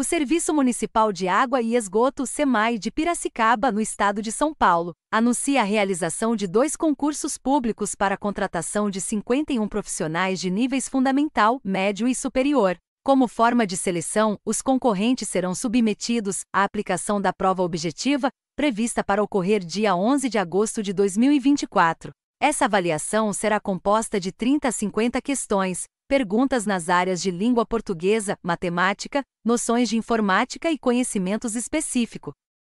o Serviço Municipal de Água e Esgoto SEMAI de Piracicaba, no estado de São Paulo, anuncia a realização de dois concursos públicos para a contratação de 51 profissionais de níveis fundamental, médio e superior. Como forma de seleção, os concorrentes serão submetidos à aplicação da prova objetiva, prevista para ocorrer dia 11 de agosto de 2024. Essa avaliação será composta de 30 a 50 questões, perguntas nas áreas de língua portuguesa, matemática, noções de informática e conhecimentos específico,